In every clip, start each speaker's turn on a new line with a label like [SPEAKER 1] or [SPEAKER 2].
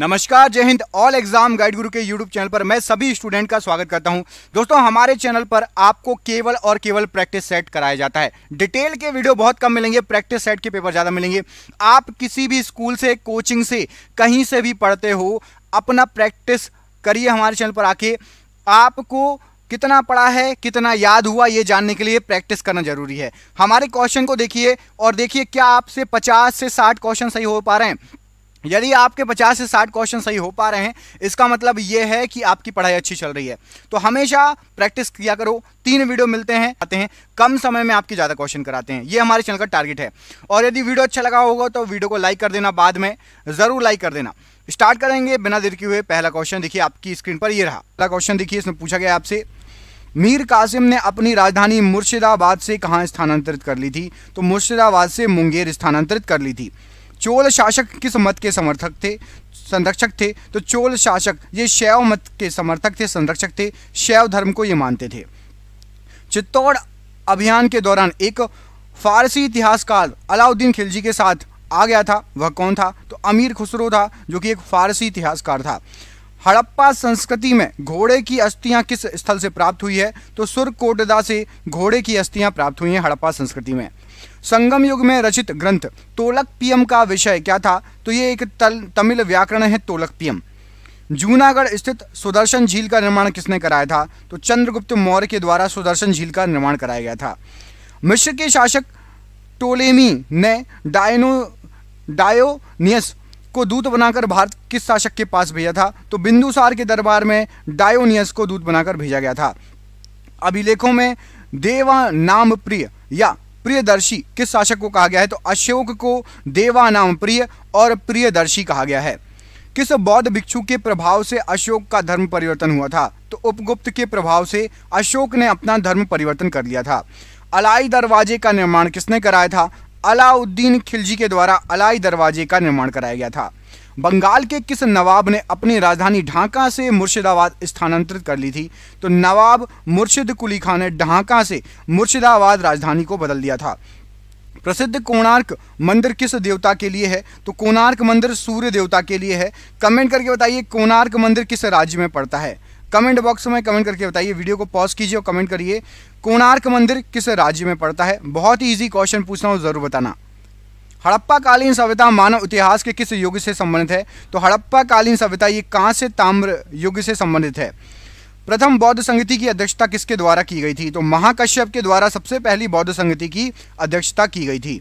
[SPEAKER 1] नमस्कार जय Hind all exam guide गुरु के यूट्यूब चैनल पर मैं सभी स्टूडेंट का स्वागत करता हूं दोस्तों हमारे चैनल पर आपको केवल और केवल प्रैक्टिस सेट कराया जाता है डिटेल के वीडियो बहुत कम मिलेंगे प्रैक्टिस सेट के पेपर ज़्यादा मिलेंगे आप किसी भी स्कूल से कोचिंग से कहीं से भी पढ़ते हो अपना प्रैक्टिस करिए हमारे चैनल पर आके आपको कितना पढ़ा है कितना याद हुआ ये जानने के लिए प्रैक्टिस करना जरूरी है हमारे क्वेश्चन को देखिए और देखिए क्या आपसे 50 से 60 क्वेश्चन सही हो पा रहे हैं यदि आपके 50 से 60 क्वेश्चन सही हो पा रहे हैं इसका मतलब ये है कि आपकी पढ़ाई अच्छी चल रही है तो हमेशा प्रैक्टिस किया करो तीन वीडियो मिलते हैं आते हैं कम समय में आपके ज़्यादा क्वेश्चन कराते हैं ये हमारे चैनल का टारगेट है और यदि वीडियो अच्छा लगा होगा तो वीडियो को लाइक कर देना बाद में ज़रूर लाइक कर देना स्टार्ट करेंगे बिना देर के हुए पहला क्वेश्चन देखिए आपकी स्क्रीन पर ये रहा पहला क्वेश्चन देखिए इसमें पूछा गया आपसे मीर कासिम ने अपनी राजधानी मुर्शिदाबाद से कहाँ स्थानांतरित कर ली थी तो मुर्शिदाबाद से मुंगेर स्थानांतरित कर ली थी चोल शासक किस मत के समर्थक थे संरक्षक थे तो चोल शासक ये शैव मत के समर्थक थे संरक्षक थे शैव धर्म को ये मानते थे चित्तौड़ अभियान के दौरान एक फारसी इतिहासकार अलाउद्दीन खिलजी के साथ आ गया था वह कौन था तो अमीर खुसरो था जो कि एक फारसी इतिहासकार था हड़प्पा संस्कृति में घोड़े की अस्थियां किस स्थल से प्राप्त हुई है तो सुरकोटदा से घोड़े की अस्थियां प्राप्त हुई हैं हड़प्पा संस्कृति में संगम युग में रचित ग्रंथ तोलक पियम का विषय क्या था तो ये एक तल, तमिल व्याकरण है तोलक पियम जूनागढ़ स्थित सुदर्शन झील का निर्माण किसने कराया था तो चंद्रगुप्त मौर्य के द्वारा सुदर्शन झील का निर्माण कराया गया था मिश्र के शासक टोलेमी ने डायनो डायोनियस को दूत बनाकर भारत किस शासक के पास भेजा था तो बिंदुसार के दरबार में डायोनियस को दूत बनाकर भेजा गया था अभिलेखों में देवा नाम प्रिय या प्रियदर्शी किस शासक को कहा गया है तो अशोक को देवानाम प्रिय और प्रियदर्शी कहा गया है किस बौद्ध भिक्षु के प्रभाव से अशोक का धर्म परिवर्तन हुआ था तो उपगुप्त के प्रभाव से अशोक ने अपना धर्म परिवर्तन कर लिया था अलाई दरवाजे का निर्माण किसने कराया था अलाउद्दीन खिलजी के द्वारा अलाई दरवाजे का निर्माण कराया गया था बंगाल के किस नवाब ने अपनी राजधानी ढाका से मुर्शिदाबाद स्थानांतरित कर ली थी तो नवाब मुर्शिद कुली खान ने ढाका से मुर्शिदाबाद राजधानी को बदल दिया था प्रसिद्ध कोणार्क मंदिर किस देवता के लिए है तो कोणार्क मंदिर सूर्य देवता के लिए है कमेंट करके बताइए कोणार्क मंदिर किस राज्य में पड़ता है कमेंट बॉक्स में कमेंट करके बताइए वीडियो को पॉज कीजिए और कमेंट करिए कोणार्क मंदिर किस राज्य में पड़ता है बहुत ही ईजी क्वेश्चन पूछना हो ज़रूर बताना हड़प्पा कालीन सभ्यता मानव इतिहास के किस युग से संबंधित है तो हड़प्पा कालीन सभ्यता ये कहाँ से ताम्र युग से संबंधित है प्रथम बौद्ध संगति की अध्यक्षता किसके द्वारा की गई थी तो महाकश्यप के द्वारा सबसे पहली बौद्ध संगति की अध्यक्षता की गई थी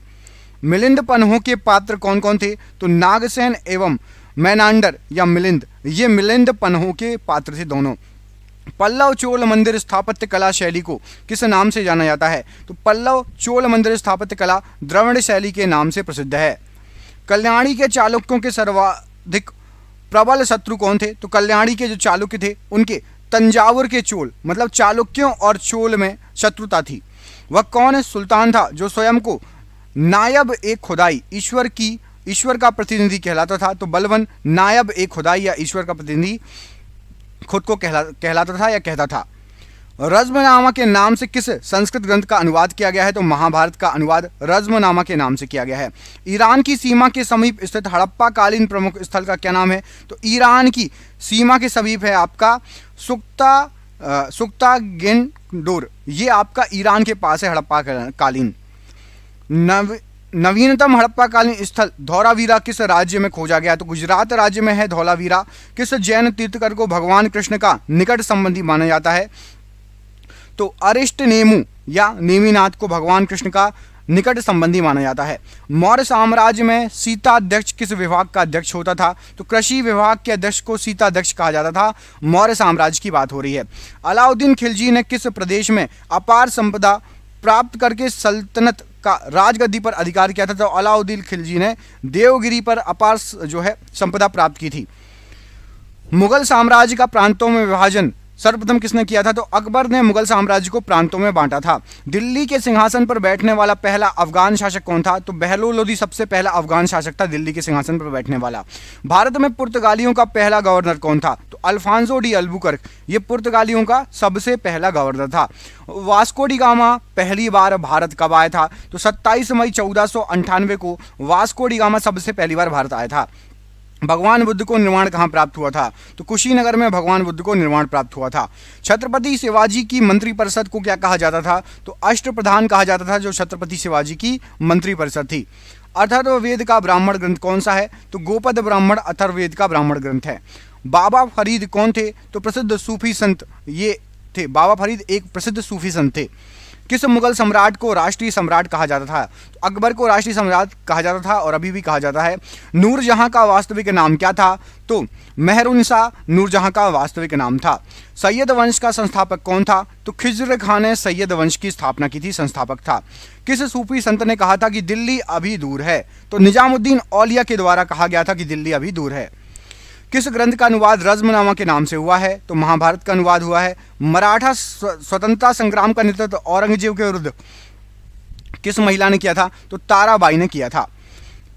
[SPEAKER 1] मिलिंद पन्हों के पात्र कौन कौन थे तो नागसेन एवं मैनांडर या मिलिंद ये मिलिंद पन्हों के पात्र थे दोनों पल्लव चोल मंदिर स्थापत्य कला शैली को किस नाम से जाना जाता है तो पल्लव चोल मंदिर स्थापत्य कला द्रविड़ शैली के नाम से प्रसिद्ध है कल्याणी के चालुक्यों के सर्वाधिक प्रबल शत्रु कौन थे तो कल्याणी के जो चालुक्य थे उनके तंजावुर के चोल मतलब चालुक्यों और चोल में शत्रुता थी वह कौन सुल्तान था जो स्वयं को नायब एक खुदाई ईश्वर की ईश्वर का प्रतिनिधि कहलाता था तो बलवन नायब एक खुदाई या ईश्वर का प्रतिनिधि खुद को कहला कहलाता था या कहता था रज्मनामा के नाम से किस संस्कृत ग्रंथ का अनुवाद किया गया है तो महाभारत का अनुवाद रज्मनामा के नाम से किया गया है ईरान की सीमा के समीप स्थित हड़प्पा कालीन प्रमुख स्थल का क्या नाम है तो ईरान की सीमा के समीप है आपका सुक्ता सुक्ता गेंडोर ये आपका ईरान के पास है हड़प्पा कालीन नव नवीनतम हड़प्पाकालीन स्थल धौलावीरा किस राज्य में खोजा गया तो गुजरात राज्य में है धौलावीरा किस जैन तीर्थकर को भगवान कृष्ण का निकट संबंधी माना जाता है तो अरिष्ट नेमू या नेमीनाथ को भगवान कृष्ण का निकट संबंधी माना जाता है मौर्य साम्राज्य में सीता अध्यक्ष किस विभाग का अध्यक्ष होता था तो कृषि विभाग के अध्यक्ष को सीता अध्यक्ष कहा जाता था मौर्य साम्राज्य की बात हो रही है अलाउद्दीन खिलजी ने किस प्रदेश में अपार संपदा प्राप्त करके सल्तनत का राजगद्दी पर अधिकार किया था तो अलाउद्दीन खिलजी ने देवगिरी पर अपार जो है संपदा प्राप्त की थी मुगल साम्राज्य का प्रांतों में विभाजन सर्वप्रथम किसने किया था तो अकबर ने मुगल साम्राज्य को प्रांतों में बांटा था दिल्ली के सिंहासन पर बैठने वाला पहला अफगान शासक कौन था तो बहलो लोधी सबसे पहला अफगान शासक था दिल्ली के सिंहासन पर बैठने वाला भारत में पुर्तगालियों का पहला गवर्नर कौन था तो अल्फांसो डी अल्बुकर्क ये पुर्तगालियों का सबसे पहला गवर्नर था वास्को डी गामा पहली बार भारत कब आया था तो 27 मई चौदह को वास्को डी गामा सबसे पहली बार भारत आया था भगवान बुद्ध को निर्माण कहाँ प्राप्त हुआ था तो कुशीनगर में भगवान बुद्ध को निर्माण प्राप्त हुआ था छत्रपति शिवाजी की मंत्रिपरिषद को क्या कहा जाता था तो अष्ट प्रधान कहा जाता था जो छत्रपति शिवाजी की मंत्री परिषद थी अथर्ववेद का ब्राह्मण ग्रंथ कौन सा है तो गोपद ब्राह्मण अथर्वेद का ब्राह्मण ग्रंथ है बाबा फरीद कौन थे तो प्रसिद्ध सूफी संत ये थे बाबा फरीद एक प्रसिद्ध सूफी संत थे किस मुगल सम्राट को राष्ट्रीय सम्राट कहा जाता था तो अकबर को राष्ट्रीय सम्राट कहा जाता था और अभी भी कहा जाता है नूरजहाँ का वास्तविक नाम क्या था तो मेहरुनसा नूरजहाँ का वास्तविक नाम था सैयद वंश का संस्थापक कौन था तो खिजर खान ने सैयद वंश की स्थापना की थी संस्थापक था किस सूफी संत ने कहा था कि दिल्ली अभी दूर है तो निजामुद्दीन औलिया के द्वारा कहा गया था कि दिल्ली अभी दूर है किस ग्रंथ का अनुवाद रजमनामा के नाम से हुआ है तो महाभारत का अनुवाद हुआ है मराठा स्वतंत्रता संग्राम का नेतृत्व तो औरंगजेब के विरुद्ध किस महिला ने किया था तो ताराबाई ने किया था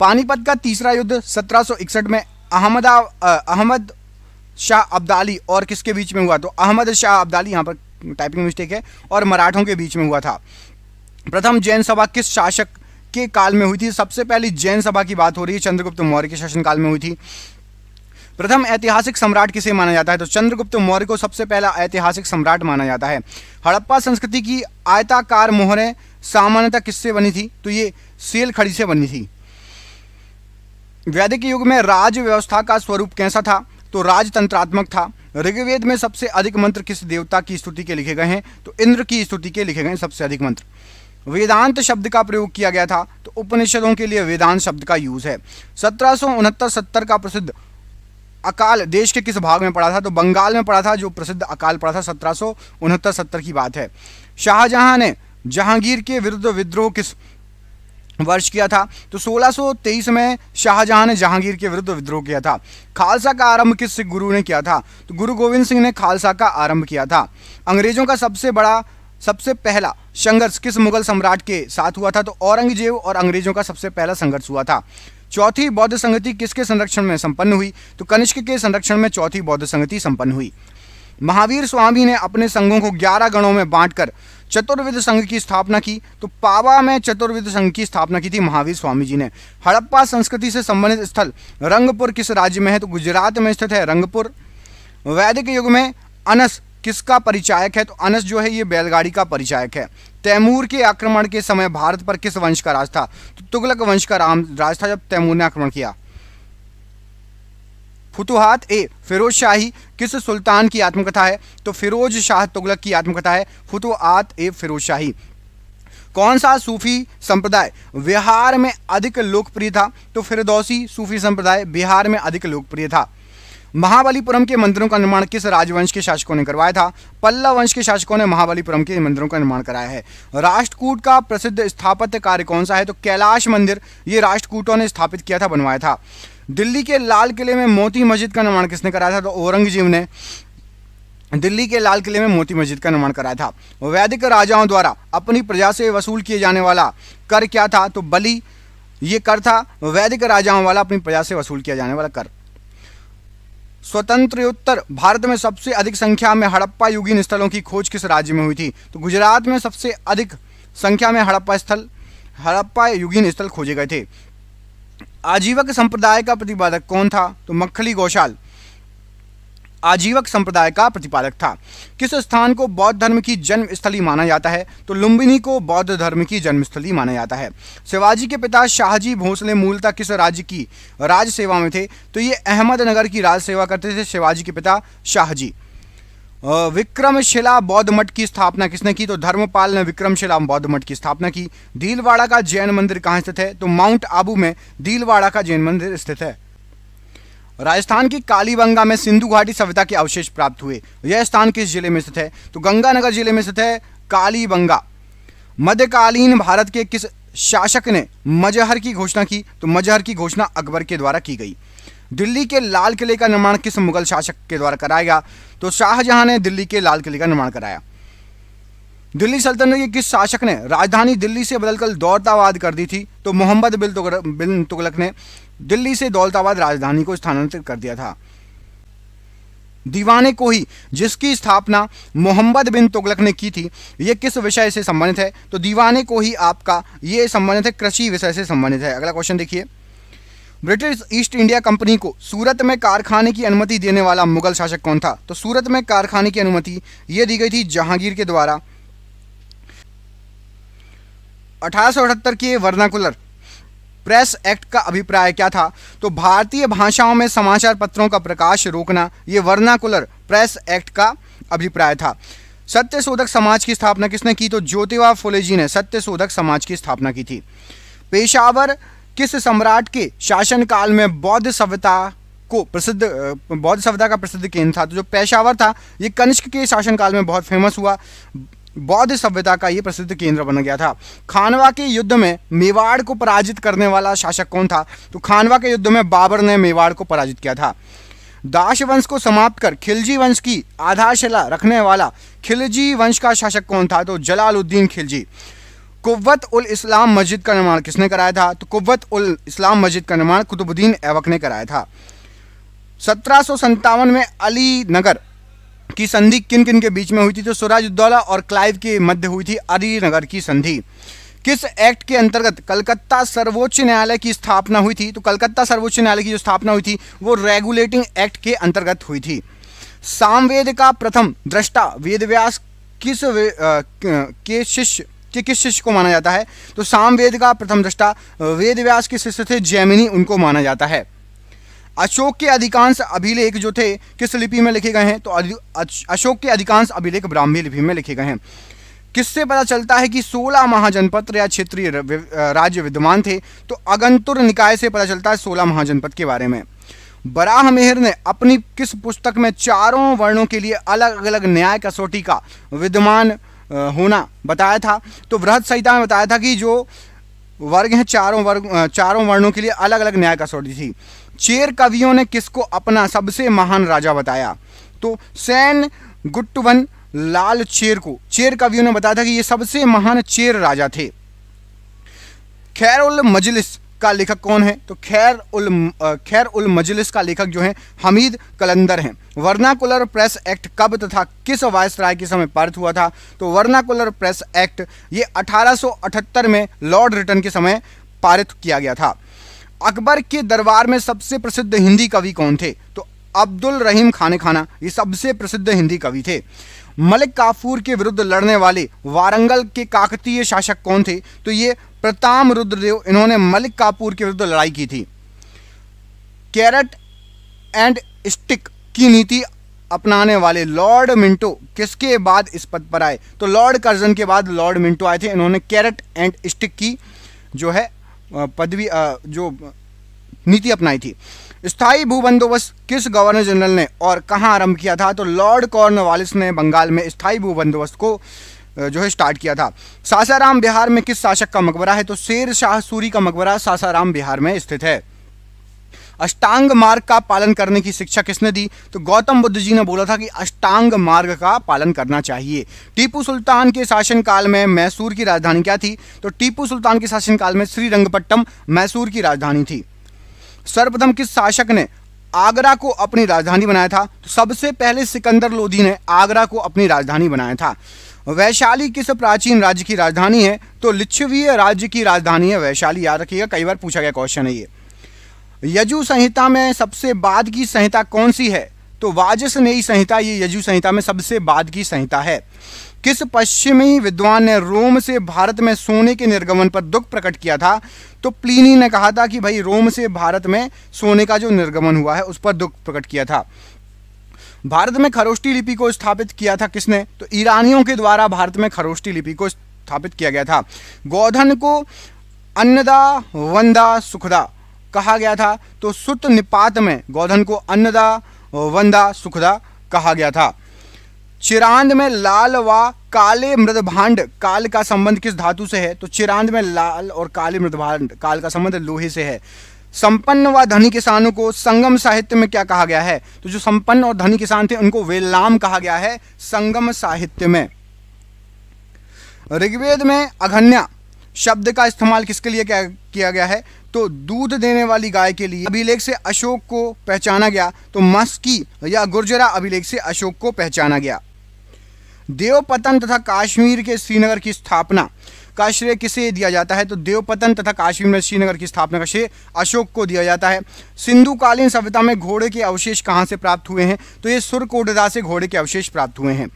[SPEAKER 1] पानीपत का तीसरा युद्ध 1761 में अहमदा अहमद शाह अब्दाली और किसके बीच में हुआ तो अहमद शाह अब्दाली यहाँ पर टाइपिंग मिस्टेक है और मराठों के बीच में हुआ था प्रथम जैन सभा किस शासक के काल में हुई थी सबसे पहली जैन सभा की बात हो रही है चंद्रगुप्त मौर्य के शासनकाल में हुई थी प्रथम ऐतिहासिक सम्राट किसे माना जाता है तो चंद्रगुप्त मौर्य को सबसे पहला ऐतिहासिक सम्राट माना जाता है हड़प्पा संस्कृति की आयताकार मोहरें सामान्यतः किससे बनी थी तो ये सेल खड़ी से बनी थी वैदिक युग में राज व्यवस्था का स्वरूप कैसा था तो राजतंत्रात्मक था ऋग्वेद में सबसे अधिक मंत्र किस देवता की स्तुति के लिखे गए हैं तो इंद्र की स्तुति के लिखे गए सबसे अधिक मंत्र वेदांत शब्द का प्रयोग किया गया था तो उपनिषदों के लिए वेदांत शब्द का यूज है सत्रह सौ उनहत्तर सत्तर का प्रसिद्ध अकाल देश के किस भाग में पड़ा था तो बंगाल में पड़ा था जो प्रसिद्ध अकाल पड़ा था सत्रह सौ उनहत्तर सत्तर की बात है शाहजहां ने जहांगीर के विरुद्ध विद्रोह किस वर्ष किया था तो 1623 में शाहजहां ने जहांगीर के विरुद्ध विद्रोह किया था खालसा का आरंभ किस सिख गुरु ने किया था तो गुरु गोविंद सिंह ने खालसा का आरंभ किया था अंग्रेजों का सबसे बड़ा सबसे पहला संघर्ष किस मुगल सम्राट के साथ हुआ था तो औरंगजेब और अंग्रेजों का सबसे पहला संघर्ष हुआ था चौथी बौद्ध संगति किसके संरक्षण में संपन्न हुई तो कनिष्क के संरक्षण में चौथी बौद्ध संगति संपन्न हुई महावीर स्वामी ने अपने संघों को ग्यारह गणों में बांटकर चतुर्विध संघ की स्थापना की तो पावा में चतुर्विध संघ की स्थापना की थी महावीर स्वामी जी ने हड़प्पा संस्कृति से संबंधित स्थल रंगपुर किस राज्य में है तो गुजरात में स्थित है रंगपुर वैदिक युग में अनस किसका परिचायक है तो अनस जो है ये बैलगाड़ी का परिचायक है तैमूर के आक्रमण के समय भारत पर किस वंश का राज था तो तुगलक वंश का राम राज था जब तैमूर ने आक्रमण किया फुतुहात ए फिरोज शाही किस सुल्तान की आत्मकथा है तो फिरोज शाह तुगलक की आत्मकथा है फुतुहात ए फिरोज शाही कौन सा सूफी संप्रदाय बिहार में अधिक लोकप्रिय था तो फिरदौसी सूफी संप्रदाय बिहार में अधिक लोकप्रिय था महाबलीपुरम के मंदिरों का निर्माण किस राजवंश के शासकों ने करवाया था पल्लव वंश के शासकों ने महाबलीपुरम के मंदिरों का निर्माण कराया है राष्ट्रकूट का प्रसिद्ध स्थापत्य कार्य कौन सा है तो कैलाश मंदिर ये राष्ट्रकूटों ने स्थापित किया था बनवाया था दिल्ली के लाल किले में मोती मस्जिद का निर्माण किसने कराया था तो औरंगजेब ने दिल्ली के लाल किले में मोती मस्जिद का निर्माण कराया था वैदिक राजाओं द्वारा अपनी प्रजा से वसूल किए जाने वाला कर क्या था तो बलि ये कर था वैदिक राजाओं वाला अपनी प्रजा से वसूल किया जाने वाला कर स्वतंत्रोत्तर भारत में सबसे अधिक संख्या में हड़प्पा युगीन स्थलों की खोज किस राज्य में हुई थी तो गुजरात में सबसे अधिक संख्या में हड़प्पा स्थल हड़प्पा युगीन स्थल खोजे गए थे आजीवक संप्रदाय का प्रतिपादक कौन था तो मक्खली गौशाल आजीवक संप्रदाय का प्रतिपादक था किस स्थान को बौद्ध धर्म की जन्मस्थली माना जाता है तो लुम्बिनी को बौद्ध धर्म की जन्मस्थली माना जाता है शिवाजी के पिता शाहजी भोसले मूलतः किस राज्य की राज सेवा में थे तो ये अहमदनगर की राज सेवा करते थे शिवाजी के पिता शाहजी विक्रमशिला बौद्ध मठ की स्थापना किसने की तो धर्मपाल ने विक्रमशिला बौद्ध मठ की स्थापना की दीलवाड़ा का जैन मंदिर कहाँ स्थित है तो माउंट आबू में दीलवाड़ा का जैन मंदिर स्थित है राजस्थान की कालीबंगा में सिंधु घाटी सभ्यता के अवशेष प्राप्त हुए यह स्थान किस जिले में स्थित है तो गंगानगर जिले में स्थित है कालीबंगा मध्यकालीन भारत के किस शासक ने मजहर की घोषणा की तो मजहर की घोषणा अकबर के द्वारा की गई दिल्ली के लाल किले का निर्माण किस मुगल शासक के द्वारा कराया गया तो शाहजहां ने दिल्ली के लाल किले का निर्माण कराया दिल्ली सल्तनत के किस शासक ने राजधानी दिल्ली से बदलकर दौलताबाद कर दी थी तो मोहम्मद बिल तुगलक बिन तुगलक ने दिल्ली से दौलताबाद राजधानी को स्थानांतरित कर दिया था दीवाने को ही जिसकी स्थापना मोहम्मद बिन तुगलक ने की थी ये किस विषय से संबंधित है तो दीवाने को ही आपका ये संबंधित है कृषि विषय से संबंधित है अगला क्वेश्चन देखिए ब्रिटिश ईस्ट इंडिया कंपनी को सूरत में कारखाने की अनुमति देने वाला मुगल शासक कौन था तो सूरत में कारखाने की अनुमति ये दी गई थी जहांगीर के द्वारा अठारह की वर्नाकुलर प्रेस एक्ट का अभिप्राय क्या था तो भारतीय भाषाओं में समाचार पत्रों का प्रकाश रोकना ये वर्नाकुलर प्रेस एक्ट का अभिप्राय था सत्य शोधक समाज की स्थापना किसने की तो ज्योतिबा फुले जी ने सत्य शोधक समाज की स्थापना की थी पेशावर किस सम्राट के शासनकाल में बौद्ध सभ्यता को प्रसिद्ध बौद्ध सभ्यता का प्रसिद्ध केंद्र था तो जो पेशावर था ये कनिष्क के शासनकाल में बहुत फेमस हुआ बौद्ध सभ्यता का यह प्रसिद्ध केंद्र बन गया था खानवा के युद्ध में मेवाड़ को पराजित करने वाला शासक कौन था तो खानवा के युद्ध में बाबर ने मेवाड़ को पराजित किया था दास वंश को समाप्त कर खिलजी वंश की आधारशिला रखने वाला खिलजी वंश का शासक कौन था तो जलालुद्दीन खिलजी कुव्वत उल इस्लाम मस्जिद का निर्माण किसने कराया था तो कुव्वत उल इस्लाम मस्जिद का निर्माण कुतुबुद्दीन ऐबक ने कराया था सत्रह में अली नगर की संधि किन किन के बीच में हुई थी तो स्वराज उद्दौला और क्लाइव के मध्य हुई थी अलीनगर की संधि किस एक्ट के अंतर्गत कलकत्ता सर्वोच्च न्यायालय की स्थापना हुई थी तो कलकत्ता सर्वोच्च न्यायालय की जो स्थापना हुई थी वो रेगुलेटिंग एक्ट के अंतर्गत हुई थी सामवेद का प्रथम दृष्टा वेदव्यास किस वे, आ, के शिष्य के किस शिष्य को माना जाता है तो सामवेद का प्रथम दृष्टा वेदव्यास के शिष्य थे जैमिनी उनको माना जाता है अशोक के अधिकांश अभिलेख जो थे किस लिपि में लिखे गए हैं तो अशोक के अधिकांश अभिलेख ब्राह्मी लिपि में लिखे गए हैं किससे पता चलता है कि 16 महाजनपद या क्षेत्रीय राज्य विद्यमान थे तो अगंतुर निकाय से पता चलता है 16 महाजनपद के बारे में बराह मेहर ने अपनी किस पुस्तक में चारों वर्णों के लिए अलग अलग न्याय कसौटी का विद्यमान होना बताया था तो वृहद संहिता में बताया था कि जो वर्ग हैं चारों वर्ग चारों वर्णों के लिए अलग अलग न्याय कसौटी थी चेर कवियों ने किसको अपना सबसे महान राजा बताया तो सैन गुट्टवन लाल चेर को चेर कवियों ने बताया था कि ये सबसे महान चेर राजा थे खैर उल मजलिस का लेखक कौन है तो खैर उल खैर उल मजलिस का लेखक जो है हमीद कलंदर हैं वर्नाकुलर प्रेस एक्ट कब तथा किस वायस राय के समय पारित हुआ था तो वर्नाकुलर प्रेस एक्ट ये 1878 में लॉर्ड रिटर्न के समय पारित किया गया था अकबर के दरबार में सबसे प्रसिद्ध हिंदी कवि कौन थे तो अब्दुल रहीम खाने खाना ये सबसे प्रसिद्ध हिंदी कवि थे मलिक काफूर के विरुद्ध लड़ने वाले वारंगल के काकतीय शासक कौन थे तो ये प्रताम रुद्रदेव इन्होंने मलिक काफूर के विरुद्ध लड़ाई की थी कैरेट एंड स्टिक की नीति अपनाने वाले लॉर्ड मिंटो किसके बाद इस पद पर आए तो लॉर्ड कर्जन के बाद लॉर्ड मिंटो आए थे इन्होंने कैरेट एंड स्टिक की जो है पदवी जो नीति अपनाई थी स्थायी भू बंदोबस्त किस गवर्नर जनरल ने और कहाँ आरंभ किया था तो लॉर्ड कॉर्नवालिस ने बंगाल में स्थायी भू बंदोबस्त को जो है स्टार्ट किया था सासाराम बिहार में किस शासक का मकबरा है तो शेर शाह सूरी का मकबरा सासाराम बिहार में स्थित है अष्टांग मार्ग का पालन करने की शिक्षा किसने दी तो गौतम बुद्ध जी ने बोला था कि अष्टांग मार्ग का पालन करना चाहिए टीपू सुल्तान के शासनकाल में मैसूर की राजधानी क्या थी तो टीपू सुल्तान के शासनकाल में श्रीरंगपट्टम मैसूर की राजधानी थी सर्वप्रथम किस शासक ने आगरा को अपनी राजधानी बनाया था तो सबसे पहले सिकंदर लोधी ने आगरा को अपनी राजधानी बनाया था वैशाली किस प्राचीन राज्य की राजधानी है तो लिच्छवीय राज्य की राजधानी है वैशाली याद रखिएगा कई बार पूछा गया क्वेश्चन है ये यजु संहिता में सबसे बाद की संहिता कौन सी है तो वाजस नई संहिता ये यजु संहिता में सबसे बाद की संहिता है किस पश्चिमी विद्वान ने रोम से भारत में सोने के निर्गमन पर दुख प्रकट किया था तो प्लीनी ने कहा था कि भाई रोम से भारत में सोने का जो निर्गमन हुआ है उस पर दुख प्रकट किया था भारत में खरोष्टी लिपि को स्थापित किया था किसने तो ईरानियों के द्वारा भारत में खरोष्टी लिपि को स्थापित किया गया था गोधन को अन्नदा वंदा सुखदा कहा गया था तो सुत निपात में गौधन को अन्नदा वंदा सुखदा कहा गया था चिरांद में लाल व काले मृदभांड काल का संबंध किस धातु से है तो चिरांद में लाल और काले मृदभांड काल का संबंध लोहे से है संपन्न व धनी किसानों को संगम साहित्य में क्या कहा गया है तो जो संपन्न और धनी किसान थे उनको वेलाम कहा गया है संगम साहित्य में ऋग्वेद में अघन्या शब्द का इस्तेमाल किसके लिए क्या किया गया है तो दूध देने वाली गाय के लिए अभिलेख से अशोक को पहचाना गया तो मस्की या गुर्जरा अभिलेख से अशोक को पहचाना गया देवपतन तथा काश्मीर के श्रीनगर की स्थापना का श्रेय किसे दिया जाता है तो देवपतन तथा काश्मीर में श्रीनगर की स्थापना का श्रेय अशोक को दिया जाता है सिंधुकालीन सभ्यता में घोड़े के अवशेष कहाँ से प्राप्त हुए हैं तो ये सुरकोटदा से घोड़े के अवशेष प्राप्त हुए हैं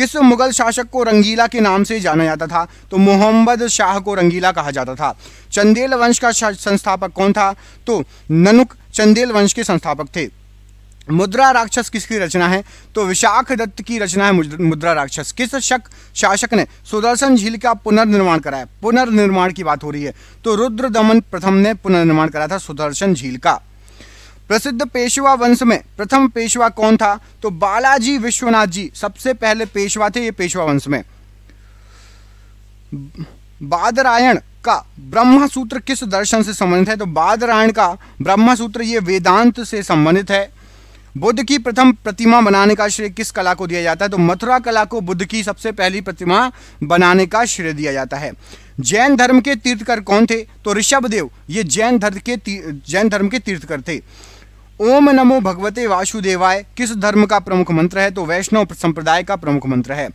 [SPEAKER 1] किस मुगल शासक को रंगीला के नाम से जाना जाता था तो मोहम्मद शाह को रंगीला कहा जाता था चंदेल वंश का संस्थापक कौन था तो ननुक चंदेल वंश के संस्थापक थे मुद्रा राक्षस किसकी रचना है तो विशाख दत्त की रचना है मुद्रा राक्षस किस शक शासक ने सुदर्शन झील का पुनर्निर्माण कराया पुनर्निर्माण की बात हो रही है तो रुद्र दमन प्रथम ने पुनर्निर्माण करा था सुदर्शन झील का प्रसिद्ध पेशवा वंश में प्रथम पेशवा कौन था तो बालाजी विश्वनाथ जी सबसे पहले पेशवा थे ये पेशवा वंश में बादरायण का ब्रह्म सूत्र किस दर्शन से संबंधित है तो बादरायण का ब्रह्म सूत्र ये वेदांत से संबंधित है बुद्ध की प्रथम प्रतिमा बनाने का श्रेय किस कला को दिया जाता है तो मथुरा कला को बुद्ध की सबसे पहली प्रतिमा बनाने का श्रेय दिया जाता है जैन धर्म के तीर्थकर कौन थे तो ऋषभ देव ये जैन धर्म के जैन धर्म के तीर्थकर थे ओम नमो भगवते वासुदेवाय किस धर्म का प्रमुख मंत्र है तो वैष्णव संप्रदाय का प्रमुख मंत्र है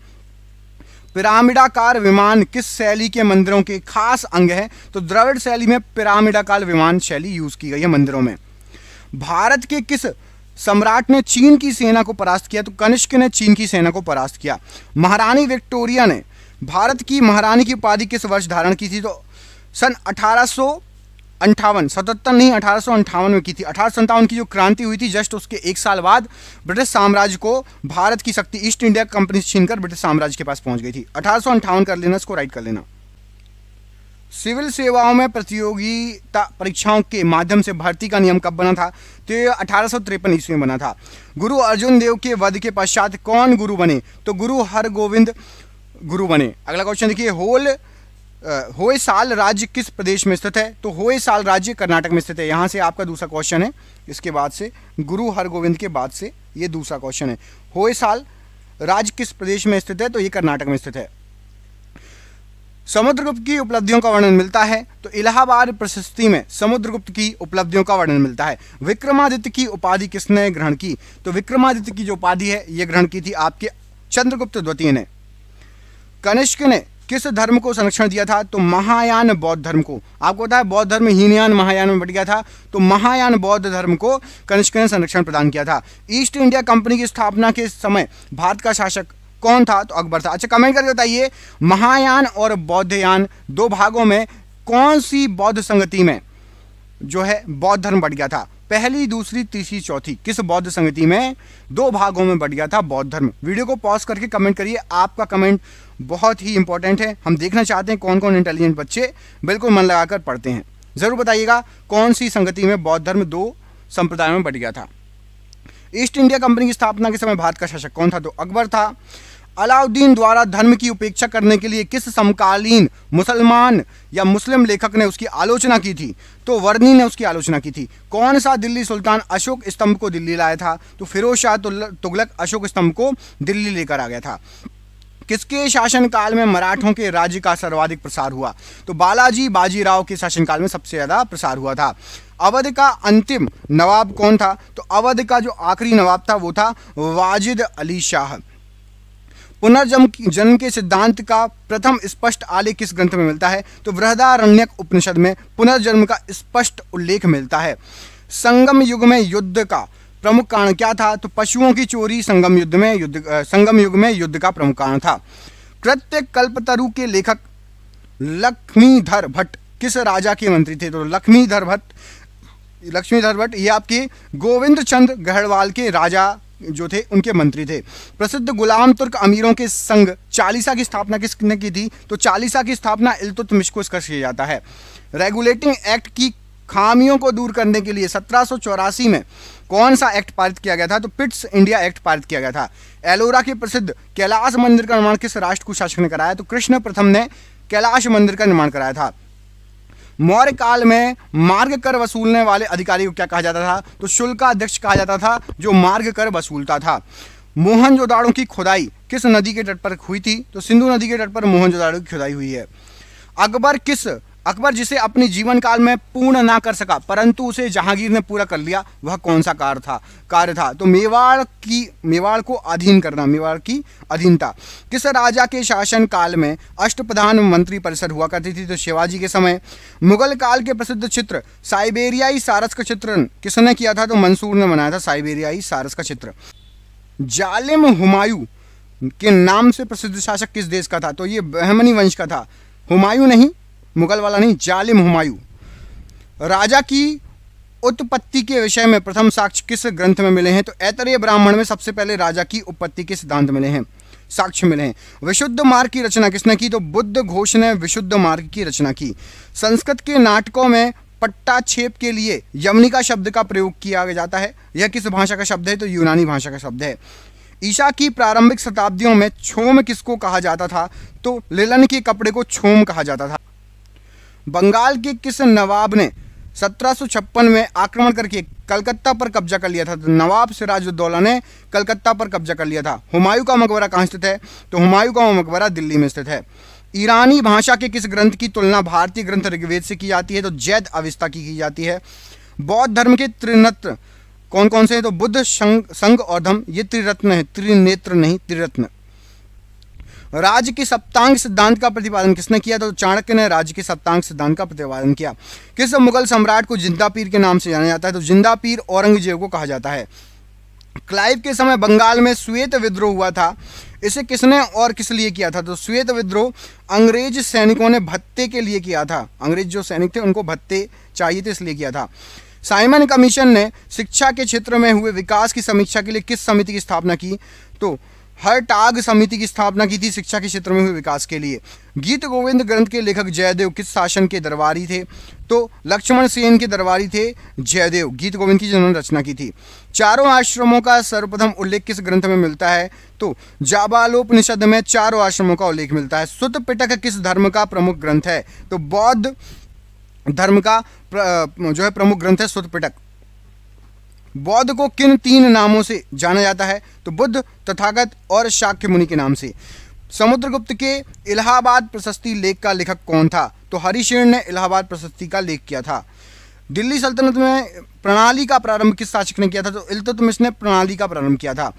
[SPEAKER 1] पिरामिडाकार विमान किस शैली के मंदिरों के खास अंग है तो द्रविड़ शैली में पिरामिडाकार विमान शैली यूज की गई है मंदिरों में भारत के किस सम्राट ने चीन की सेना को परास्त किया तो कनिष्क ने चीन की सेना को परास्त किया महारानी विक्टोरिया ने भारत की महारानी की उपाधि किस वर्ष धारण की थी तो सन अठारह अंठावन सतहत्तर नहीं अठारह में की थी अठारह की जो क्रांति हुई थी जस्ट उसके एक साल बाद ब्रिटिश साम्राज्य को भारत की शक्ति ईस्ट इंडिया कंपनी से छीनकर ब्रिटिश साम्राज्य के पास पहुंच गई थी अठारह कर लेना इसको राइट कर लेना सिविल सेवाओं में प्रतियोगिता परीक्षाओं के माध्यम से भर्ती का नियम कब बना था तो ये अठारह ईस्वी में बना था गुरु अर्जुन देव के वध के पश्चात कौन गुरु बने तो गुरु हर गुरु बने अगला क्वेश्चन देखिए होल साल राज्य किस प्रदेश में स्थित है तो साल राज्य कर्नाटक में स्थित है यहाँ से आपका दूसरा क्वेश्चन है इसके बाद से गुरु हरगोविंद के बाद से ये दूसरा क्वेश्चन है साल राज्य किस प्रदेश में स्थित है तो ये कर्नाटक में स्थित है समुद्रगुप्त की उपलब्धियों का वर्णन मिलता है तो इलाहाबाद प्रशस्ति में समुद्रगुप्त की उपलब्धियों का वर्णन मिलता है विक्रमादित्य की उपाधि किसने ग्रहण की तो विक्रमादित्य की जो उपाधि है ये ग्रहण की थी आपके चंद्रगुप्त द्वितीय ने कनिष्क ने किस धर्म को संरक्षण दिया था तो महायान बौद्ध धर्म को आपको पता है बौद्ध धर्म हीनयान महायान में बट गया था तो महायान बौद्ध धर्म को कनिष्क ने संरक्षण प्रदान किया था ईस्ट इंडिया कंपनी की स्थापना के समय भारत का शासक कौन था तो अकबर था अच्छा कमेंट करके बताइए महायान और बौद्धयान दो भागों में कौन सी बौद्ध संगति में जो है बौद्ध धर्म बढ़ गया था पहली दूसरी तीसरी चौथी किस बौद्ध संगति में दो भागों में बढ़ गया था बौद्ध धर्म वीडियो को पॉज करके कमेंट करिए आपका कमेंट बहुत ही इंपॉर्टेंट है हम देखना चाहते हैं कौन कौन इंटेलिजेंट बच्चे बिल्कुल मन लगाकर पढ़ते हैं ज़रूर बताइएगा कौन सी संगति में बौद्ध धर्म दो संप्रदायों में बढ़ गया था ईस्ट इंडिया कंपनी की स्थापना के समय भारत का शासक कौन था तो अकबर था अलाउद्दीन द्वारा धर्म की उपेक्षा करने के लिए किस समकालीन मुसलमान या मुस्लिम लेखक ने उसकी आलोचना की थी तो वर्णी ने उसकी आलोचना की थी कौन सा दिल्ली सुल्तान अशोक स्तंभ को दिल्ली लाया था तो फिरोज शाह तुगलक अशोक स्तंभ को दिल्ली लेकर आ गया था किसके शासनकाल में मराठों के राज्य का सर्वाधिक प्रसार हुआ तो बालाजी बाजीराव के शासनकाल में सबसे ज़्यादा प्रसार हुआ था अवध का अंतिम नवाब कौन था तो अवध का जो आखिरी नवाब था वो था वाजिद अली शाह पुनर्जन्म जन्म के सिद्धांत का प्रथम स्पष्ट आलेख किस ग्रंथ में मिलता है तो वृहदारण्यक उपनिषद में पुनर्जन्म का स्पष्ट उल्लेख मिलता है संगम युग में युद्ध का प्रमुख कारण क्या था तो पशुओं की चोरी संगम युद्ध में युद्ध संगम युग में युद्ध का प्रमुख कारण था कृत्य कल्पतरु के लेखक लक्ष्मीधर भट्ट किस राजा के मंत्री थे तो लक्ष्मीधर भट्ट लक्ष्मीधर भट्ट ये आपके गोविंद चंद्र गढ़वाल के राजा जो थे उनके मंत्री थे प्रसिद्ध गुलाम तुर्क अमीरों के संग चालीसा की स्थापना किसने की थी तो चालीसा की स्थापना इलतुतमिश को इसका किया जाता है रेगुलेटिंग एक्ट की खामियों को दूर करने के लिए सत्रह में कौन सा एक्ट पारित किया गया था तो पिट्स इंडिया एक्ट पारित किया गया था एलोरा के प्रसिद्ध कैलाश मंदिर का निर्माण किस राष्ट्र कुशासक ने कराया तो कृष्ण प्रथम ने कैलाश मंदिर का निर्माण कराया था मौर्य काल में मार्ग कर वसूलने वाले अधिकारी को क्या कहा जाता था तो शुल्काध्यक्ष कहा जाता था जो मार्ग कर वसूलता था मोहनजोदाड़ो की खुदाई किस नदी के तट पर हुई थी तो सिंधु नदी के तट पर मोहनजोदाड़ो की खुदाई हुई है अकबर किस अकबर जिसे अपने जीवन काल में पूर्ण ना कर सका परंतु उसे जहांगीर ने पूरा कर लिया वह कौन सा कार्य था कार्य था तो मेवाड़ की मेवाड़ को अधीन करना मेवाड़ की अधीनता किस राजा के शासन काल में अष्ट प्रधान मंत्री परिषद हुआ करती थी तो शिवाजी के समय मुगल काल के प्रसिद्ध चित्र साइबेरियाई सारस का चित्रण किसने किया था तो मंसूर ने बनाया था साइबेरियाई सारस का चित्र जालिम हुमायूं के नाम से प्रसिद्ध शासक किस देश का था तो ये बहमनी वंश का था हुमायूं नहीं मुगल वाला नहीं जालिम हुमायूं राजा की उत्पत्ति के विषय में प्रथम साक्ष्य किस ग्रंथ में मिले हैं तो ऐतरेय ब्राह्मण में सबसे पहले राजा की उत्पत्ति के सिद्धांत मिले हैं साक्ष्य मिले हैं विशुद्ध मार्ग की रचना किसने की तो बुद्ध घोष ने विशुद्ध मार्ग की रचना की संस्कृत के नाटकों में पट्टा छेप के लिए यमनिका शब्द का प्रयोग किया जाता है यह किस भाषा का शब्द है तो यूनानी भाषा का शब्द है ईशा की प्रारंभिक शताब्दियों में छोम किसको कहा जाता था तो लिलन के कपड़े को छोम कहा जाता था बंगाल के किस नवाब ने सत्रह में आक्रमण करके कलकत्ता पर कब्जा कर लिया था तो नवाब सिराजुद्दौला ने कलकत्ता पर कब्जा कर लिया था हुमायूं का मकबरा कहाँ स्थित है तो हुमायूं का मकबरा दिल्ली में स्थित है ईरानी भाषा के किस ग्रंथ की तुलना भारतीय ग्रंथ ऋग्वेद से की जाती है तो जैद अविस्ता की की जाती है बौद्ध धर्म के त्रिनत्र कौन कौन से हैं तो बुद्ध संघ और धम ये त्रिरत्न है त्रिनेत्र नहीं त्रिरत्न राज्य की सप्तांग सिद्धांत का प्रतिपादन किसने किया तो चाणक्य ने राज्य के सप्तांग सिद्धांत का प्रतिपादन किया किस मुगल सम्राट को जिंदा पीर के नाम से जाना जाता है तो जिंदा पीर औरंगजेब को कहा जाता है क्लाइव के समय बंगाल में श्वेत विद्रोह हुआ था इसे किसने और किस लिए किया था तो श्वेत विद्रोह अंग्रेज सैनिकों ने भत्ते के लिए किया था अंग्रेज जो सैनिक थे उनको भत्ते चाहिए थे इसलिए किया था साइमन कमीशन ने शिक्षा के क्षेत्र में हुए विकास की समीक्षा के लिए किस समिति की स्थापना की तो हर टाग समिति की स्थापना की थी शिक्षा के क्षेत्र में हुए विकास के लिए गीत गोविंद ग्रंथ के लेखक जयदेव किस शासन के दरबारी थे तो लक्ष्मण सेन के दरबारी थे जयदेव गीत गोविंद की जिन्होंने रचना की थी चारों आश्रमों का सर्वप्रथम उल्लेख किस ग्रंथ में मिलता है तो जाबालोपनिषद में चारों आश्रमों का उल्लेख मिलता है सुत पिटक किस धर्म का प्रमुख ग्रंथ है तो बौद्ध धर्म का जो है प्रमुख ग्रंथ है सुत पिटक बौद्ध को किन तीन नामों से जाना जाता है तो बुद्ध तथागत और शाक्य मुनि के नाम से समुद्रगुप्त के इलाहाबाद प्रशस्ति लेख का लेखक कौन था तो हरिशेण ने इलाहाबाद प्रशस्ति का लेख किया था दिल्ली सल्तनत में प्रणाली का प्रारंभ किस शासक ने किया था तो इल्तुतमिश ने प्रणाली का प्रारंभ किया था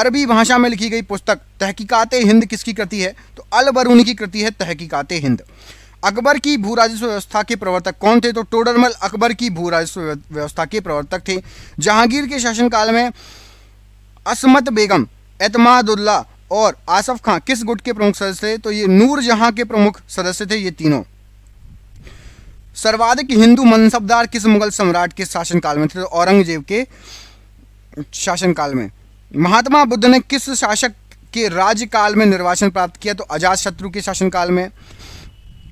[SPEAKER 1] अरबी भाषा में लिखी गई पुस्तक तहकीकात हिंद किसकी कृति है तो अल बरूनी की कृति है तहकीकाते हिंद अकबर की भू राजस्व व्यवस्था के प्रवर्तक कौन थे तो टोडरमल अकबर की भू राजस्व व्यवस्था के प्रवर्तक थे जहांगीर के शासनकाल में असमत बेगम एतमादुल्ला और आसफ खां किस गुट के प्रमुख सदस्य थे तो ये नूर जहां के प्रमुख सदस्य थे ये तीनों सर्वाधिक हिंदू मनसबदार किस मुगल सम्राट के शासनकाल में थे तो औरंगजेब के शासनकाल में महात्मा बुद्ध ने किस शासक के राज्यकाल में निर्वाचन प्राप्त किया तो अजात शत्रु के शासनकाल में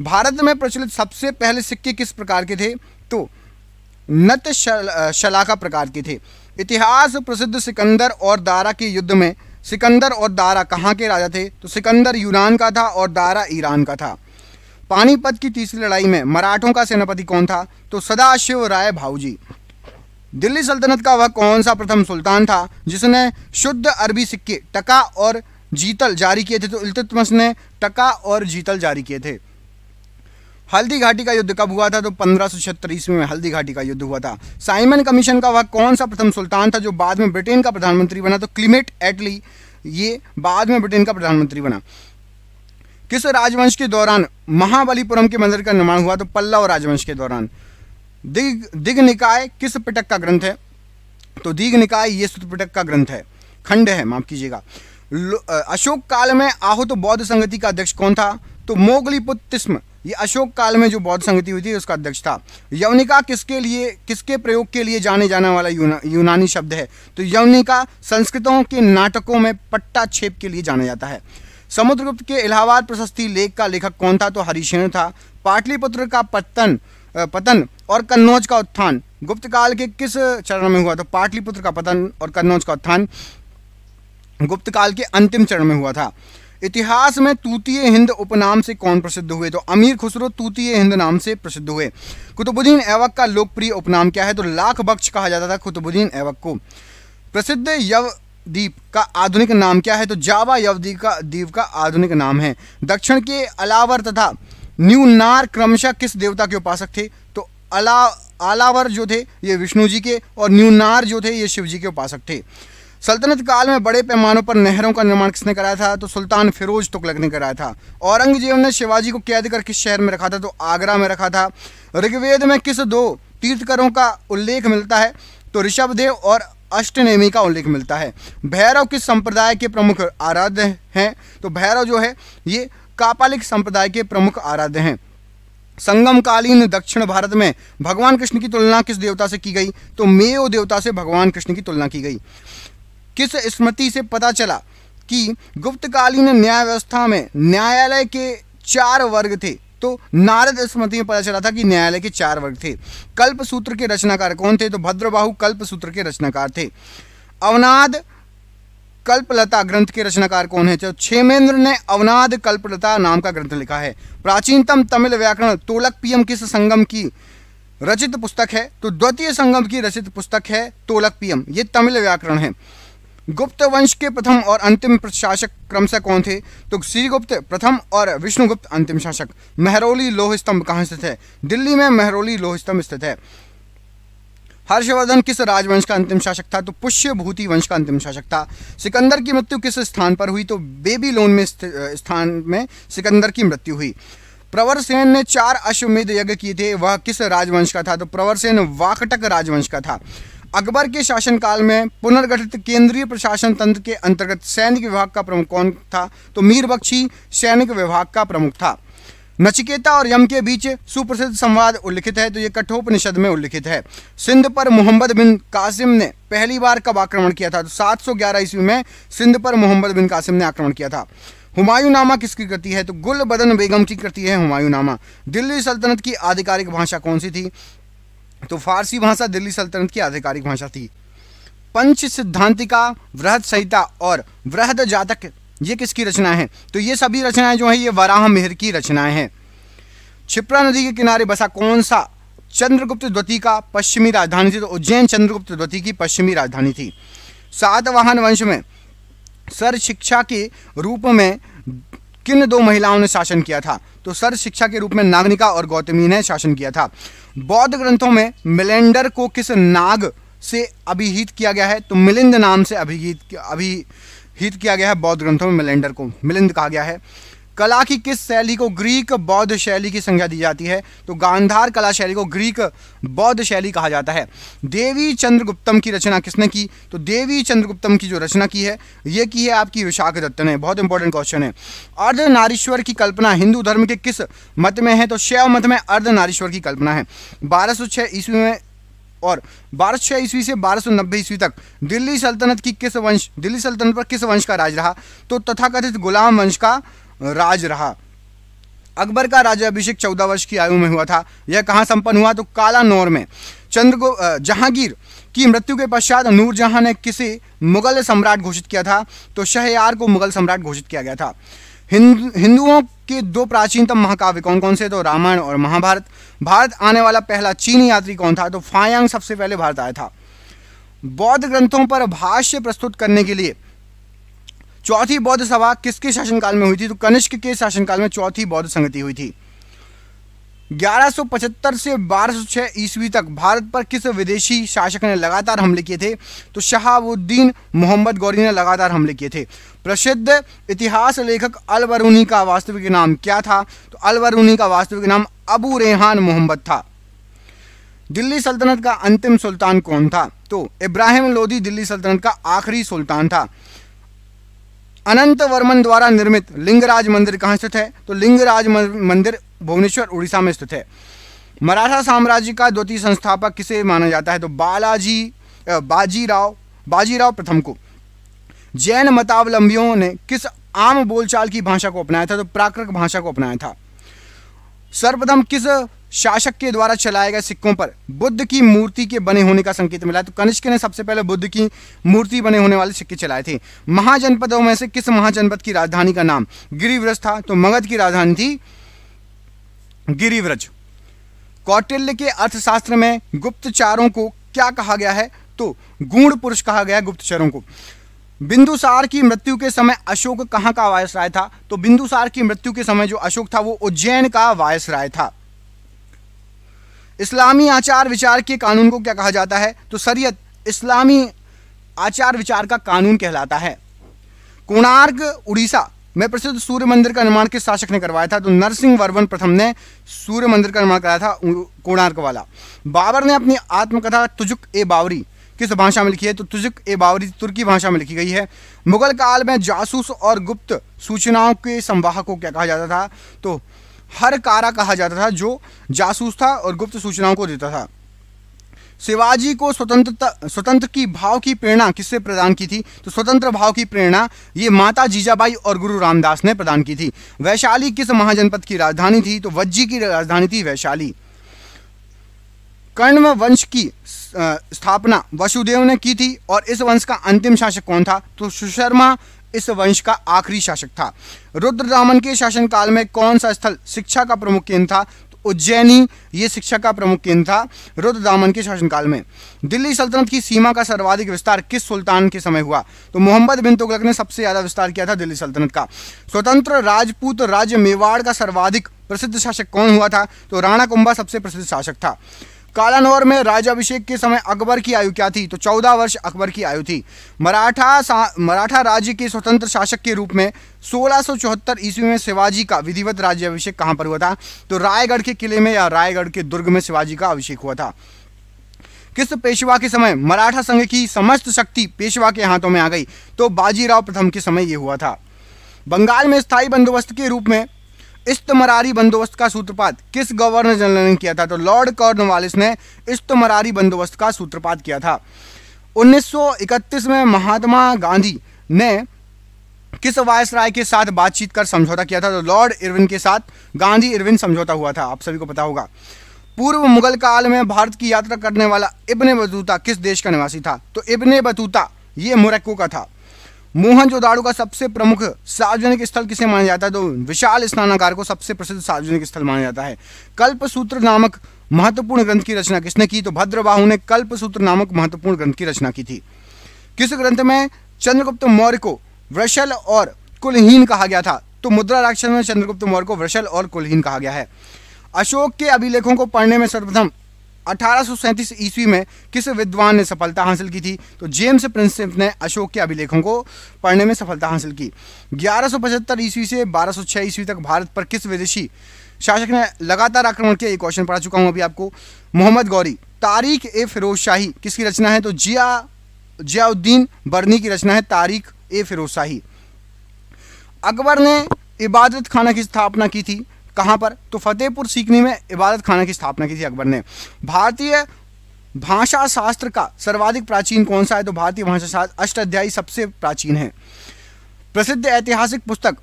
[SPEAKER 1] भारत में प्रचलित सबसे पहले सिक्के किस प्रकार के थे तो नत शल, शलाका प्रकार के थे इतिहास प्रसिद्ध सिकंदर और दारा के युद्ध में सिकंदर और दारा कहाँ के राजा थे तो सिकंदर यूनान का था और दारा ईरान का था पानीपत की तीसरी लड़ाई में मराठों का सेनापति कौन था तो सदाशिव राय भाऊजी दिल्ली सल्तनत का वह कौन सा प्रथम सुल्तान था जिसने शुद्ध अरबी सिक्के टका और जीतल जारी किए थे तो इल्तुतमस ने टका और जीतल जारी किए थे हल्दी घाटी का युद्ध कब हुआ था तो पंद्रह सौ ईस्वी में हल्दी घाटी का युद्ध हुआ था साइमन कमीशन का वह कौन सा प्रथम सुल्तान था जो बाद में ब्रिटेन का प्रधानमंत्री बना तो क्लिमेट एटली ये बाद में ब्रिटेन का प्रधानमंत्री बना किस राजवंश के दौरान महाबलीपुरम के मंदिर का निर्माण हुआ तो पल्लव राजवंश के दौरान दिग दिग निकाय किस पिटक का ग्रंथ है तो दिग निकाय ये सुत पिटक का ग्रंथ है खंड है माफ कीजिएगा अशोक काल में आहुत तो बौद्ध संगति का अध्यक्ष कौन था तो मोगली पुत्तिस्म ये अशोक काल में जो बौद्ध संगति हुई थी उसका अध्यक्ष था यवनिका किसके लिए किसके प्रयोग के लिए जाने जाने वाला यूना, यूनानी शब्द है तो यवनिका संस्कृतों के नाटकों में पट्टा छेप के लिए जाना जाता है समुद्रगुप्त के इलाहाबाद प्रशस्ति लेख का लेखक कौन था तो हरिशेण था पाटलिपुत्र का पतन पतन और कन्नौज का उत्थान गुप्त काल के किस चरण में हुआ था पाटलिपुत्र का पतन और कन्नौज का उत्थान गुप्त काल के अंतिम चरण में हुआ था इतिहास में तूतीय हिंद उपनाम से कौन प्रसिद्ध हुए तो अमीर खुसरो तूतीय हिंद नाम से प्रसिद्ध हुए कुतुबुद्दीन ऐवक का लोकप्रिय उपनाम क्या है तो लाख बख्श कहा जाता था कुतुबुद्दीन ऐवक को प्रसिद्ध यव द्वीप का आधुनिक नाम क्या है तो जावा यवदीप का दीप का आधुनिक नाम है दक्षिण के अलावर तथा न्यूनार क्रमशः किस देवता के उपासक थे तो अला आलावर जो थे ये विष्णु जी के और न्यूनार जो थे ये शिव जी के उपासक थे सल्तनत काल में बड़े पैमानों पर नहरों का निर्माण किसने कराया था तो सुल्तान फिरोज तुगलक ने कराया था औरंगजेब ने शिवाजी को कैद कर किस शहर में रखा था तो आगरा में रखा था ऋग्वेद में किस दो तीर्थकरों का उल्लेख मिलता है तो ऋषभदेव और अष्टनेमी का उल्लेख मिलता है भैरव किस संप्रदाय के प्रमुख आराध्य हैं तो भैरव जो है ये कापालिक संप्रदाय के प्रमुख आराध्य हैं संगमकालीन दक्षिण भारत में भगवान कृष्ण की तुलना किस देवता से की गई तो मेव देवता से भगवान कृष्ण की तुलना की गई किस स्मृति से पता चला कि गुप्तकालीन न्याय व्यवस्था में न्यायालय के चार वर्ग थे तो नारद स्मृति में पता चला था कि न्यायालय के चार वर्ग थे कल्प सूत्र के रचनाकार कौन थे तो भद्रबाहु कल्प सूत्र के रचनाकार थे अवनाद कल्पलता ग्रंथ के रचनाकार कौन है चलो तो क्षेमेंद्र ने अवनाद कल्पलता नाम का ग्रंथ लिखा है प्राचीनतम तमिल व्याकरण तोलक पीएम किस संगम की रचित पुस्तक है तो द्वितीय संगम की रचित पुस्तक है तोलक पीएम ये तमिल व्याकरण है गुप्त वंश के प्रथम और अंतिम प्रशासक क्रमशः कौन थे तो श्रीगुप्त प्रथम और विष्णुगुप्त अंतिम शासक महरौली लोह स्तंभ कहाँ स्थित है दिल्ली में महरौली लोह स्तंभ स्थित है हर्षवर्धन किस राजवंश का अंतिम शासक था तो पुष्यभूति वंश का अंतिम शासक था सिकंदर की मृत्यु किस स्थान पर हुई तो बेबी लोन में स्थान में सिकंदर की मृत्यु हुई प्रवर सेन ने चार अश्वमेध यज्ञ किए थे वह किस राजवंश का था तो प्रवर सेन वाकटक राजवंश का था अकबर के शासनकाल में पुनर्गठित केंद्रीय प्रशासन तंत्र के अंतर्गत सैनिक विभाग का प्रमुख कौन था तो मीर बख्शी सैनिक विभाग का प्रमुख था नचिकेता और यम के बीच सुप्रसिद्ध संवाद उल्लिखित है तो ये कठोपनिषद में उल्लिखित है सिंध पर मोहम्मद बिन कासिम ने पहली बार कब आक्रमण किया था तो 711 ईस्वी में सिंध पर मोहम्मद बिन कासिम ने आक्रमण किया था हुमायूं नामा किसकी कृति है तो गुल बदन बेगम की कृति है हुमायूं नामा दिल्ली सल्तनत की आधिकारिक भाषा कौन सी थी तो फारसी भाषा दिल्ली सल्तनत की आधिकारिक भाषा थी पंच सिद्धांतिका वृहद संहिता और वृहद जातक ये किसकी रचना है तो ये सभी रचनाएं जो है ये वराह मेहर की रचनाएं हैं छिप्रा नदी के किनारे बसा कौन सा चंद्रगुप्त द्वितीय का पश्चिमी राजधानी थी तो उज्जैन चंद्रगुप्त द्वितीय की पश्चिमी राजधानी थी सातवाहन वंश में सर शिक्षा के रूप में किन दो महिलाओं ने शासन किया था तो सर शिक्षा के रूप में नागनिका और गौतमी ने शासन किया था बौद्ध ग्रंथों में मिलेंडर को किस नाग से अभिहित किया गया है तो मिलिंद नाम से अभिहित अभिहित किया गया है बौद्ध ग्रंथों में मिलेंडर को मिलिंद कहा गया है कला की किस शैली को ग्रीक बौद्ध शैली की संज्ञा दी जाती है तो गांधार कला शैली को ग्रीक बौद्ध शैली कहा जाता है देवी चंद्रगुप्तम की रचना किसने की तो देवी चंद्रगुप्तम की जो रचना की है ये की है आपकी विशाख दत्त ने बहुत इंपॉर्टेंट क्वेश्चन है अर्धनारीश्वर की कल्पना हिंदू धर्म के किस मत में है तो शैव मत में अर्धनारीश्वर की कल्पना है बारह सौ छह ईस्वी में और बारह सौ ईस्वी से बारह सौ नब्बे ईस्वी तक दिल्ली सल्तनत की किस वंश दिल्ली सल्तनत पर किस वंश का राज रहा तो तथाकथित गुलाम वंश का राज रहा अकबर का राज्याभिषेक चौदह वर्ष की आयु में हुआ था यह कहाँ संपन्न हुआ तो कालानौर में चंद्र को जहांगीर की मृत्यु के पश्चात नूरजहां ने किसी मुगल सम्राट घोषित किया था तो शहयार को मुगल सम्राट घोषित किया गया था हिंदुओं के दो प्राचीनतम महाकाव्य कौन कौन से तो रामायण और महाभारत भारत आने वाला पहला चीनी यात्री कौन था तो फायांग सबसे पहले भारत आया था बौद्ध ग्रंथों पर भाष्य प्रस्तुत करने के लिए चौथी बौद्ध सभा किसके शासनकाल में हुई थी तो कनिष्क के शासनकाल में चौथी बौद्ध संगति हुई थी 1175 से 1206 ईस्वी तक भारत पर किस विदेशी शासक ने लगातार हमले किए थे तो शहाबुद्दीन मोहम्मद गौरी ने लगातार हमले किए थे प्रसिद्ध इतिहास लेखक अलवरूनी का वास्तविक नाम क्या था तो अलवरूनी का वास्तविक नाम अबू रेहान मोहम्मद था दिल्ली सल्तनत का अंतिम सुल्तान कौन था तो इब्राहिम लोधी दिल्ली सल्तनत का आखिरी सुल्तान था अनंत वर्मन द्वारा निर्मित लिंगराज मंदिर कहाँ स्थित है तो लिंगराज मंदिर भुवनेश्वर उड़ीसा में स्थित है मराठा साम्राज्य का द्वितीय संस्थापक किसे माना जाता है तो बालाजी बाजीराव बाजीराव प्रथम को जैन मतावलंबियों ने किस आम बोलचाल की भाषा को अपनाया था तो प्राकृत भाषा को अपनाया था सर्वप्रथम किस शासक के द्वारा चलाए गए सिक्कों पर बुद्ध की मूर्ति के बने होने का संकेत मिला तो कनिष्क ने सबसे पहले बुद्ध की मूर्ति बने होने वाले सिक्के चलाए थे महाजनपदों में से किस महाजनपद की राजधानी का नाम गिरिव्रज था तो मगध की राजधानी थी गिरिव्रज कौटिल्य के अर्थशास्त्र में गुप्तचारों को क्या कहा गया है तो गुण पुरुष कहा गया गुप्तचरों को बिंदुसार की मृत्यु के समय अशोक कहाँ का वायसराय था तो बिंदुसार की मृत्यु के समय जो अशोक था वो उज्जैन का वायसराय था इस्लामी आचार विचार के कानून को क्या कहा जाता है तो शरीयत इस्लामी आचार विचार का कानून कहलाता है कोणार्क उड़ीसा में प्रसिद्ध सूर्य मंदिर का निर्माण किस शासक ने करवाया था तो नरसिंह वर्वन प्रथम ने
[SPEAKER 2] सूर्य मंदिर का निर्माण कराया था
[SPEAKER 1] कोणार्क वाला बाबर ने अपनी आत्मकथा तुजुक ए बावरी किस भाषा में लिखी है तो तुजुक ए बावरी तुर्की भाषा में लिखी गई है मुगल काल में जासूस और गुप्त सूचनाओं के संवाह को क्या कहा जाता था तो हर कारा कहा जाता था जो जासूस था और गुप्त सूचनाओं को देता था शिवाजी को स्वतंत्रता स्वतंत्र की भाव की प्रेरणा किससे प्रदान की थी तो स्वतंत्र भाव की प्रेरणा ये माता जीजाबाई और गुरु रामदास ने प्रदान की थी वैशाली किस महाजनपद की राजधानी थी तो वज्जी की राजधानी थी वैशाली कर्ण वंश की स्थापना वसुदेव ने की थी और इस वंश का अंतिम शासक कौन था तो सुशर्मा इस वंश का आखिरी शासक था रुद्रदामन के शासनकाल में कौन सा स्थल शिक्षा का प्रमुख केंद्र था तो उज्जैनी ये शिक्षा का प्रमुख केंद्र था रुद्रदामन के शासनकाल में दिल्ली सल्तनत की सीमा का सर्वाधिक विस्तार किस सुल्तान के समय हुआ तो मोहम्मद बिन तुगलक ने सबसे ज़्यादा विस्तार किया था दिल्ली सल्तनत का स्वतंत्र राजपूत राज्य मेवाड़ का सर्वाधिक प्रसिद्ध शासक कौन हुआ था तो राणा कुंभा सबसे प्रसिद्ध शासक था कालानौर में राजाभिषेक के समय अकबर की आयु क्या थी तो चौदह वर्ष अकबर की आयु थी मराठा मराठा राज्य के स्वतंत्र शासक के रूप में सोलह ईस्वी में शिवाजी का विधिवत राज्यभिषेक कहाँ पर हुआ था तो रायगढ़ के किले में या रायगढ़ के दुर्ग में शिवाजी का अभिषेक हुआ था किस पेशवा के समय मराठा संघ की समस्त शक्ति पेशवा के हाथों में आ गई तो बाजीराव प्रथम के समय यह हुआ था बंगाल में स्थायी बंदोबस्त के रूप में इस्तमरारी बंदोबस्त का सूत्रपात किस गवर्नर जनरल ने किया था तो लॉर्ड कॉर्नवालिस ने इस्तमरारी बंदोबस्त का सूत्रपात किया था 1931 में महात्मा गांधी ने किस वायस राय के साथ बातचीत कर समझौता किया था तो लॉर्ड इरविन के साथ गांधी इरविन समझौता हुआ था आप सभी को पता होगा पूर्व मुगल काल में भारत की यात्रा करने वाला इब्ने बतूता किस देश का निवासी था तो इब्ने बतूता ये मोरक्को का था मोहनजोदाड़ो का सबसे प्रमुख सार्वजनिक स्थल किसे माना जाता है तो विशाल स्नानागार को सबसे प्रसिद्ध सार्वजनिक स्थल माना जाता है कल्पसूत्र नामक महत्वपूर्ण ग्रंथ की रचना किसने की तो भद्रबाहु ने कल्पसूत्र नामक महत्वपूर्ण ग्रंथ की रचना की थी किस ग्रंथ में चंद्रगुप्त मौर्य को वृषल और कुलहीन कहा गया था तो मुद्रा राक्षस में चंद्रगुप्त मौर्य को वृषल और कुलहीन कहा गया है अशोक के अभिलेखों को पढ़ने में सर्वप्रथम 1837 ईस्वी में किस विद्वान ने सफलता हासिल की थी तो जेम्स प्रिंसेप ने अशोक के अभिलेखों को पढ़ने में सफलता हासिल की 1175 ईस्वी से 1206 ईस्वी तक भारत पर किस विदेशी शासक ने लगातार आक्रमण किया ये क्वेश्चन पढ़ा चुका हूँ अभी आपको मोहम्मद गौरी तारीख ए फिरोज शाही किसकी रचना है तो जिया जियाउद्दीन बर्नी की रचना है तारीख ए फिरोज शाही अकबर ने इबादत खाना की स्थापना की थी कहाँ पर तो फतेहपुर सीकरी में इबादत खाना की स्थापना की थी अकबर ने भारतीय भाषा शास्त्र का सर्वाधिक प्राचीन कौन सा है तो भारतीय भाषा शास्त्र अष्टाध्यायी सबसे प्राचीन है प्रसिद्ध ऐतिहासिक पुस्तक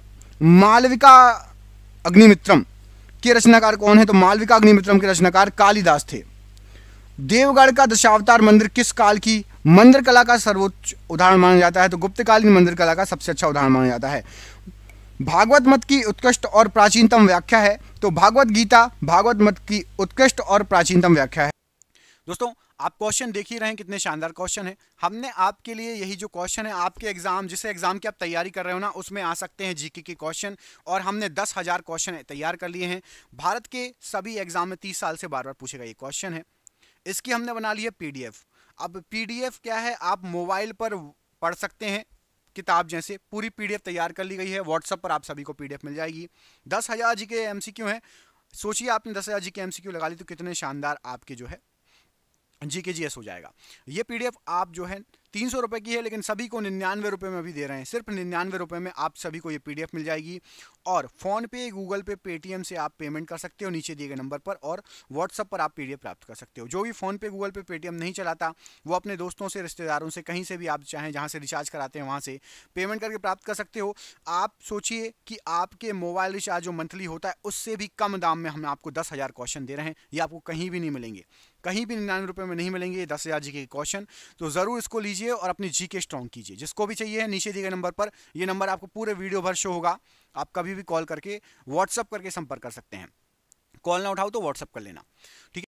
[SPEAKER 1] मालविका अग्निमित्रम के रचनाकार कौन है तो मालविका अग्निमित्रम के रचनाकार कालिदास थे देवगढ़ का दशावतार मंदिर किस काल की मंदिर कला का सर्वोच्च उदाहरण माना जाता है तो गुप्तकालीन मंदिर कला का सबसे अच्छा उदाहरण माना जाता है भागवत मत की उत्कृष्ट और प्राचीनतम व्याख्या है तो भागवत गीता भागवत मत की उत्कृष्ट और प्राचीनतम व्याख्या है दोस्तों आप क्वेश्चन देख ही रहे हैं कितने शानदार क्वेश्चन है हमने आपके लिए यही जो क्वेश्चन है आपके एग्जाम जिसे एग्जाम की आप तैयारी कर रहे हो ना उसमें आ सकते हैं जीके के क्वेश्चन और हमने दस हजार क्वेश्चन तैयार कर लिए हैं भारत के सभी एग्जाम में तीस साल से बार बार पूछेगा ये क्वेश्चन है इसकी हमने बना ली है पीडीएफ अब पी क्या है आप मोबाइल पर पढ़ सकते हैं किताब जैसे पूरी पीडीएफ तैयार कर ली गई है व्हाट्सअप पर आप सभी को पीडीएफ मिल जाएगी दस हज़ार जी के एम हैं सोचिए आपने दस हज़ार जी के एम लगा ली तो कितने शानदार आपके जो है जी के जी एस हो जाएगा ये पीडीएफ आप जो है तीन सौ रुपये की है लेकिन सभी को निन्यानवे रुपये में अभी दे रहे हैं सिर्फ निन्यानवे रुपये में आप सभी को ये पीडीएफ मिल जाएगी और फ़ोनपे गूगल पे पेटीएम से आप पेमेंट कर सकते हो नीचे दिए गए नंबर पर और व्हाट्सअप पर आप पीडीएफ प्राप्त कर सकते हो जो भी फ़ोनपे गूगल पे पेटीएम नहीं चलाता वो अपने दोस्तों से रिश्तेदारों से कहीं से भी आप चाहें जहाँ से रिचार्ज कराते हैं वहाँ से पेमेंट करके प्राप्त कर सकते हो आप सोचिए कि आपके मोबाइल रिचार्ज जो मंथली होता है उससे भी कम दाम में हम आपको दस हज़ार क्वेश्चन दे रहे हैं ये आपको कहीं भी नहीं मिलेंगे कहीं भी निन्यानवे रुपये में नहीं मिलेंगे दस हज़ार जी के क्वेश्चन तो ज़रूर इसको लीजिए कीजिए और अपनी जी के स्ट्रॉन्ग कीजिए जिसको भी चाहिए नीचे दिए गए नंबर पर यह नंबर आपको पूरे वीडियो भर शो होगा आप कभी भी कॉल करके व्हाट्सअप करके संपर्क कर सकते हैं कॉल ना उठाओ तो व्हाट्सअप कर लेना ठीक है